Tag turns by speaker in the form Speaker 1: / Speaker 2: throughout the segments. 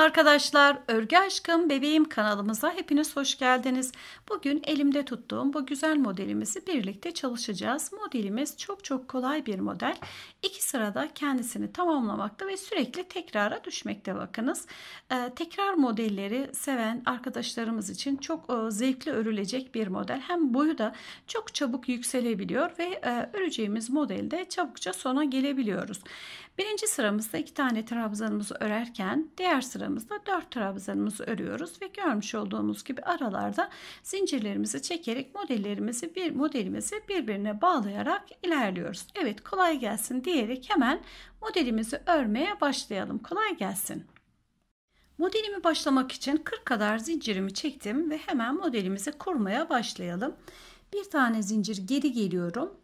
Speaker 1: arkadaşlar, Örgü Aşkım Bebeğim kanalımıza hepiniz hoş geldiniz. Bugün elimde tuttuğum bu güzel modelimizi birlikte çalışacağız. Modelimiz çok çok kolay bir model. İki sırada kendisini tamamlamakta ve sürekli tekrara düşmekte bakınız. Ee, tekrar modelleri seven arkadaşlarımız için çok e, zevkli örülecek bir model. Hem boyu da çok çabuk yükselebiliyor ve e, öreceğimiz modelde çabukça sona gelebiliyoruz. Birinci sıramızda iki tane trabzanımızı örerken diğer sıramızda dört trabzanımızı örüyoruz ve görmüş olduğumuz gibi aralarda zincirlerimizi çekerek modellerimizi bir modelimizi birbirine bağlayarak ilerliyoruz. Evet kolay gelsin diyerek hemen modelimizi örmeye başlayalım. Kolay gelsin. Modelimi başlamak için 40 kadar zincirimi çektim ve hemen modelimizi kurmaya başlayalım. Bir tane zincir geri geliyorum.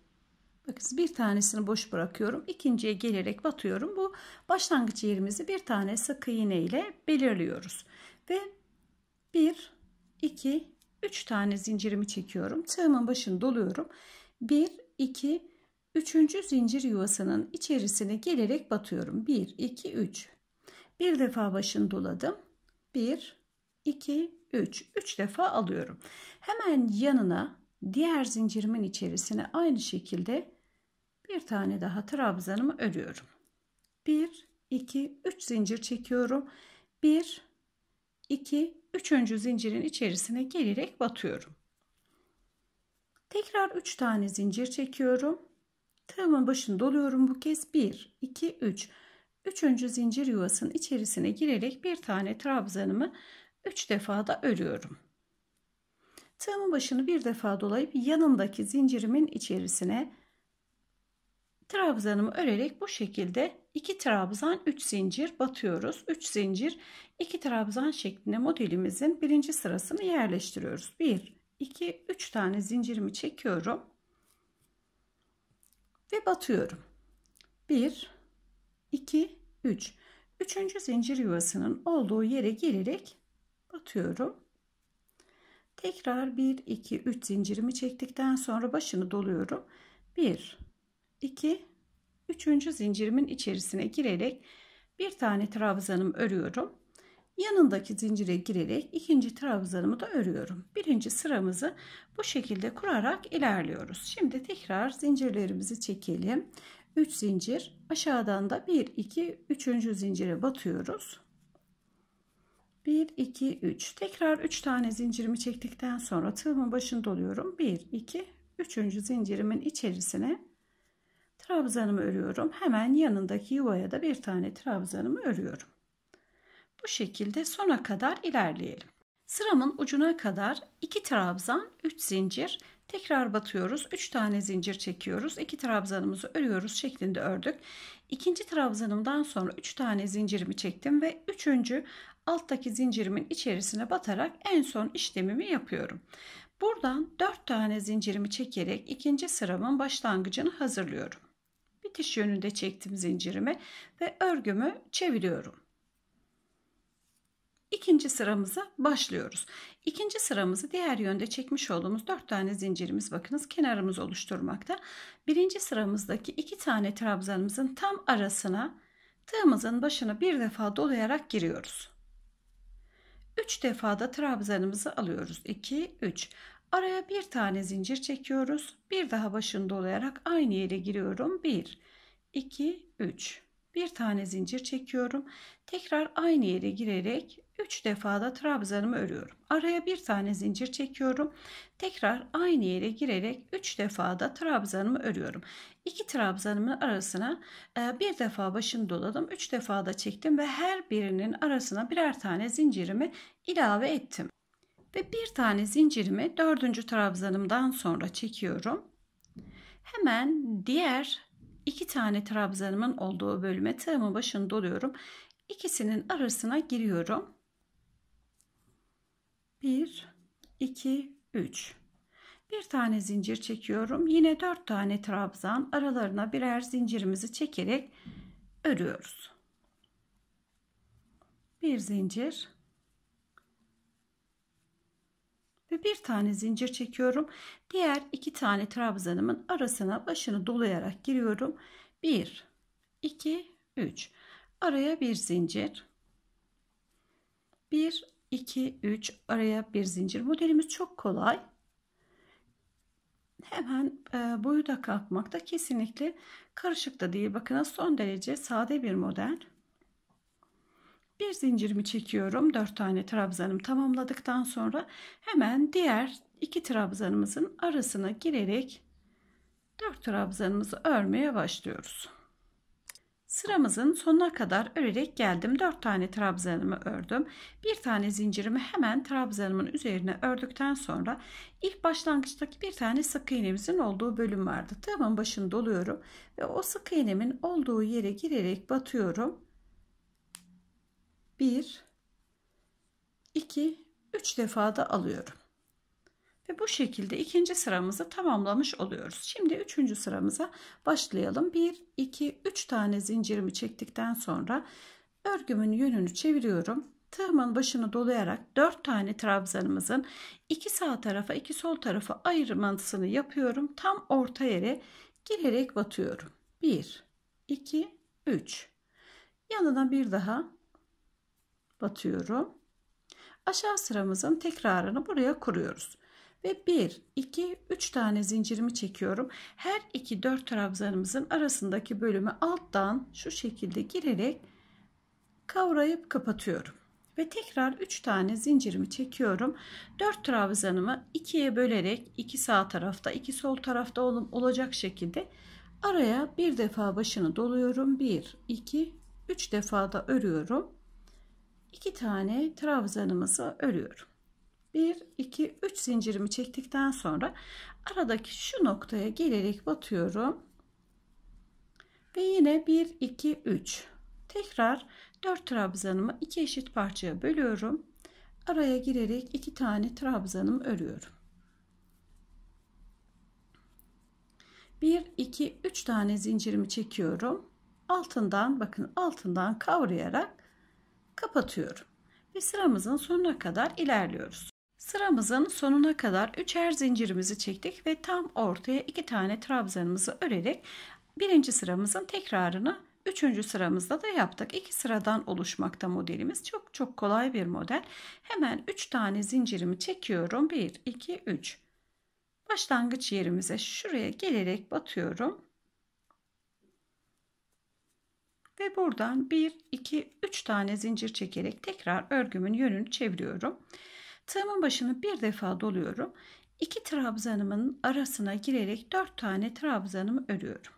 Speaker 1: Bakın bir tanesini boş bırakıyorum. ikinciye gelerek batıyorum. Bu başlangıç yerimizi bir tane sık iğne ile belirliyoruz. Ve 1, 2, 3 tane zincirimi çekiyorum. Tığımın başını doluyorum. 1, 2, 3. zincir yuvasının içerisine gelerek batıyorum. 1, 2, 3. Bir defa başını doladım. 1, 2, 3. 3 defa alıyorum. Hemen yanına diğer zincirimin içerisine aynı şekilde bir tane daha trabzanımı örüyorum. 1 2 3 zincir çekiyorum. 1 2 3. zincirin içerisine gelerek batıyorum. Tekrar 3 tane zincir çekiyorum. Tığımın başını doluyorum bu kez 1 2 3 Üçüncü zincir yuvasının içerisine girerek bir tane trabzanımı 3 defa da örüyorum. Tığımın başını bir defa dolayıp yanındaki zincirimin içerisine Trabzanımı örerek bu şekilde 2 trabzan 3 zincir batıyoruz. 3 zincir 2 trabzan şeklinde modelimizin birinci sırasını yerleştiriyoruz. 1, 2, 3 tane zincirimi çekiyorum. Ve batıyorum. 1, 2, 3. Üçüncü zincir yuvasının olduğu yere gelerek batıyorum. Tekrar 1, 2, 3 zincirimi çektikten sonra başını doluyorum. 1, 2 3. zincirimin içerisine girerek bir tane trabzanım örüyorum. Yanındaki zincire girerek ikinci trabzanımı da örüyorum. Birinci sıramızı bu şekilde kurarak ilerliyoruz. Şimdi tekrar zincirlerimizi çekelim. 3 zincir aşağıdan da 1 2 3. zincire batıyoruz. 1 2 3 tekrar 3 tane zincirimi çektikten sonra tığımın başını doluyorum. 1 2 3. zincirimin içerisine Trabzanımı örüyorum. Hemen yanındaki yuvaya da bir tane trabzanımı örüyorum. Bu şekilde sona kadar ilerleyelim. Sıramın ucuna kadar 2 trabzan, 3 zincir, tekrar batıyoruz. 3 tane zincir çekiyoruz. 2 trabzanımızı örüyoruz şeklinde ördük. İkinci trabzanımdan sonra 3 tane zincirimi çektim ve 3. alttaki zincirimin içerisine batarak en son işlemimi yapıyorum. Buradan 4 tane zincirimi çekerek ikinci sıramın başlangıcını hazırlıyorum dikiş yönünde çektim zincirimi ve örgümü çeviriyorum. İkinci sıramıza başlıyoruz. İkinci sıramızı diğer yönde çekmiş olduğumuz 4 tane zincirimiz bakınız kenarımız oluşturmakta. Birinci sıramızdaki 2 tane trabzanımızın tam arasına tığımızın başına bir defa dolayarak giriyoruz. 3 defa da trabzanımızı alıyoruz. 2, 3. Araya bir tane zincir çekiyoruz. Bir daha başını dolayarak aynı yere giriyorum. 1, 2, 3. Bir tane zincir çekiyorum. Tekrar aynı yere girerek 3 defa da trabzanımı örüyorum. Araya bir tane zincir çekiyorum. Tekrar aynı yere girerek 3 defa da trabzanımı örüyorum. 2 trabzanımın arasına e, bir defa başını doladım. 3 defa da çektim ve her birinin arasına birer tane zincirimi ilave ettim. Ve bir tane zincirimi dördüncü trabzanımdan sonra çekiyorum. Hemen diğer iki tane trabzanımın olduğu bölüme tığımın başını doluyorum. İkisinin arasına giriyorum. 1, 2, 3. Bir tane zincir çekiyorum. Yine 4 tane trabzan aralarına birer zincirimizi çekerek örüyoruz. Bir zincir, bir tane zincir çekiyorum. Diğer iki tane trabzanımın arasına başını dolayarak giriyorum. 1, 2, 3. Araya bir zincir. 1, 2, 3 araya bir zincir. Modelimiz çok kolay. Hemen e, boyu da kalkmakta kesinlikle karışık da değil. Bakın son derece sade bir model bir zincirimi çekiyorum. 4 tane trabzanım tamamladıktan sonra hemen diğer iki trabzanımızın arasına girerek 4 trabzanımızı örmeye başlıyoruz. Sıramızın sonuna kadar örerek geldim. 4 tane trabzanımı ördüm. Bir tane zincirimi hemen trabzanımın üzerine ördükten sonra ilk başlangıçtaki bir tane sık iğnemizin olduğu bölüm vardı. tamam başını doluyorum ve o sık iğnemin olduğu yere girerek batıyorum 1 2 3 defa da alıyorum. Ve bu şekilde ikinci sıramızı tamamlamış oluyoruz. Şimdi üçüncü sıramıza başlayalım. 1 2 3 tane zincirimi çektikten sonra örgümün yönünü çeviriyorum. Tığımın başını dolayarak 4 tane trabzanımızın iki sağ tarafa iki sol tarafa ayırmasını yapıyorum. Tam orta yere girerek batıyorum. 1 2 3 yanına bir daha batıyorum. Aşağı sıramızın tekrarını buraya kuruyoruz. Ve 1, 2, 3 tane zincirimi çekiyorum. Her iki dört trabzanımızın arasındaki bölümü alttan şu şekilde girerek kavrayıp kapatıyorum. Ve tekrar 3 tane zincirimi çekiyorum. 4 trabzanımı ikiye bölerek iki sağ tarafta iki sol tarafta olacak şekilde araya bir defa başını doluyorum. 1, 2, 3 defa da örüyorum 2 tane trabzanımızı örüyorum. 1, 2, 3 zincirimi çektikten sonra aradaki şu noktaya gelerek batıyorum. Ve yine 1, 2, 3. Tekrar 4 trabzanımı 2 eşit parçaya bölüyorum. Araya girerek 2 tane trabzanımı örüyorum. 1, 2, 3 tane zincirimi çekiyorum. Altından bakın altından kavrayarak kapatıyorum ve sıramızın sonuna kadar ilerliyoruz. Sıramızın sonuna kadar üçer zincirimizi çektik ve tam ortaya iki tane trabzanımızı örerek birinci sıramızın tekrarını üçüncü sıramızda da yaptık. İki sıradan oluşmakta modelimiz. Çok çok kolay bir model. Hemen üç tane zincirimi çekiyorum. Bir, iki, üç. Başlangıç yerimize şuraya gelerek batıyorum Ve buradan 1, 2, 3 tane zincir çekerek tekrar örgümün yönünü çeviriyorum. Tığımın başını bir defa doluyorum. 2 trabzanımın arasına girerek 4 tane trabzanımı örüyorum.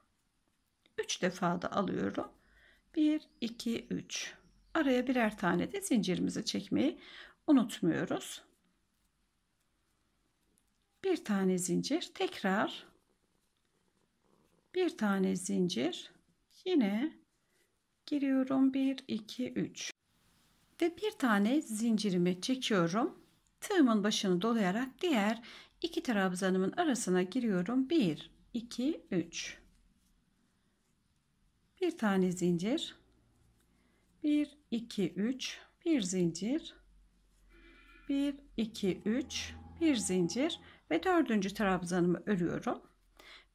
Speaker 1: 3 defa da alıyorum. 1, 2, 3. Araya birer tane de zincirimizi çekmeyi unutmuyoruz. Bir tane zincir tekrar bir tane zincir yine giriyorum 1 2 3 ve bir tane zincirimi çekiyorum tığımın başını dolayarak diğer iki trabzanımın arasına giriyorum 1 2 3 bir tane zincir 1 2 3 bir zincir 1 2 3 bir zincir ve dördüncü trabzanımı örüyorum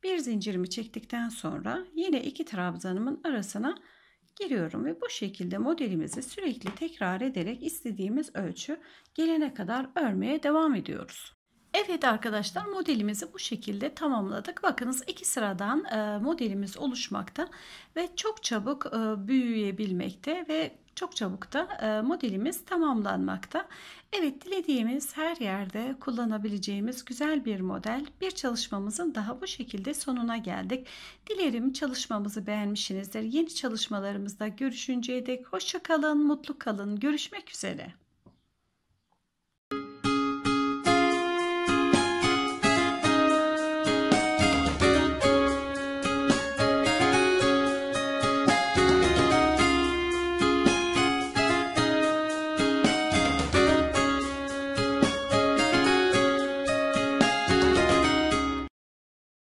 Speaker 1: bir zincirimi çektikten sonra yine iki trabzanımın arasına giriyorum ve bu şekilde modelimizi sürekli tekrar ederek istediğimiz ölçü gelene kadar örmeye devam ediyoruz. Evet arkadaşlar modelimizi bu şekilde tamamladık. Bakınız iki sıradan e, modelimiz oluşmakta ve çok çabuk e, büyüyebilmekte ve çok çabuk da e, modelimiz tamamlanmakta. Evet dilediğimiz her yerde kullanabileceğimiz güzel bir model. Bir çalışmamızın daha bu şekilde sonuna geldik. Dilerim çalışmamızı beğenmişsinizdir. Yeni çalışmalarımızda görüşünceye dek hoşça kalın, mutlu kalın. Görüşmek üzere.